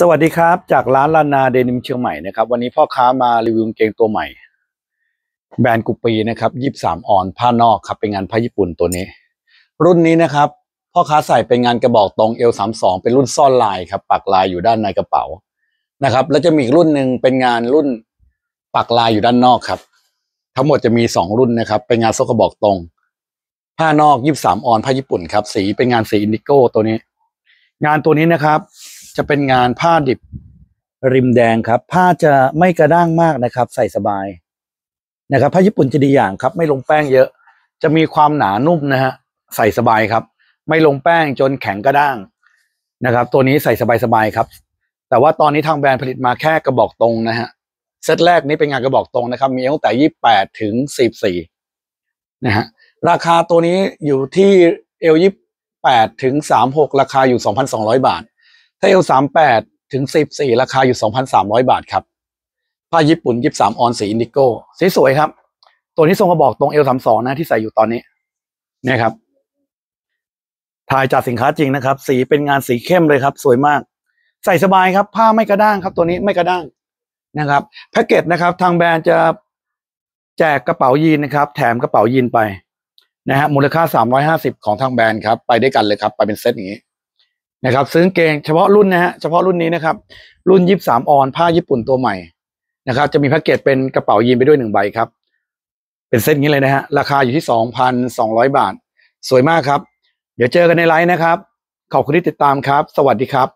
สวัสดีครับ จากร้านลานาเดนิมเชียงใหม่นะครับวันนี้พ่อค้ามารีวิวเกงตัวใหม่ แบรนด์กุปีนะครับยีบสามออนผ้านอกครับเป็นงานผ้าญี่ปุ่นตัวนี้ รุ่นนี้นะครับ พ่อค้าใส่เป็นงานกระบอกตรงเอลสามสองเป็นรุ่นซ่อนลายครับปักลายอยู่ด้านในกระเป๋านะครับ แล้วจะมีรุ่นหนึ่งเป็นงานรุ่น ปักลายอยู่ด้านนอกครับ ทั้งหมดจะมีสองรุ่นนะครับ เป็นงานโซกระบอกตรง ผ้านอกยีบสามออนผ้าญี่ปุ่นครับสีเป็นงานสีอินดิโก้ตัวนี้ งานตัวนี้นะครับจะเป็นงานผ้าดิบ ริมแดงครับ ผ้าจะไม่กระด้างมากนะครับใส่สบายนะครับผ้าญี่ปุ่นจะดีอย่างครับ ไม่ลงแป้งเยอะจะมีความหนานุ่มนะฮะใส่สบายครับ ไม่ลงแป้งจนแข็งกระด้างนะครับตัวนี้ใส่สบายๆครับ แต่ว่าตอนนี้ทางแบรนด์ผลิตมาแค่กระบอกตรงนะฮะเซตแรกนี้เป็นงานกระบอกตรงนะครับ มีตั้งแต่ยี่แปดถึงสิบสี่นะฮะราคาตัวนี้อยู่ที่เอลยี่แปดถึงสามหกราคาอยู่สองพันสองร้อยบาทเลสามแปดถึงสิบสี่ราคาอยู่สองพันสามร้อยบาทครับผ้าญี่ปุ่นยี่สามออนสีอินดิโก้สีสวยครับ ตัวนี้ทรงกระบอกตรงเอลสามสองนะที่ใส่อยู่ตอนนี้เนี่ยครับถ่ายจากสินค้าจริงนะครับ สีเป็นงานสีเข้มเลยครับ สวยมาก ใส่สบายครับ ผ้าไม่กระด้างครับ ตัวนี้ไม่กระด้างนะครับแพ็กเกจนะครับ ทางแบรนด์จะแจกกระเป๋ายีนนะครับ แถมกระเป๋ายีนไป นะฮะมูลค่า 350 ของทางแบรนด์ครับไปได้วยกันเลยครับ ไปเป็นเซตอย่างนี้นะครับซื้อเกงเฉพาะรุ่นนะฮะเฉพาะรุ่นนี้นะครับ รุ่นยีิบสามออนผ้าญี่ปุ่นตัวใหม่นะครับจะมีแพ็กเกจเป็นกระเป๋ายีนไปด้วยหนึ่งใบครับ เป็นเซ็ตนี้เลยนะฮะราคาอยู่ที่สองพันสองร้อยบาท สวยมากครับ เดี๋ยวเจอกันในไลฟ์นะครับ ขอบคุณที่ติดตามครับ สวัสดีครับ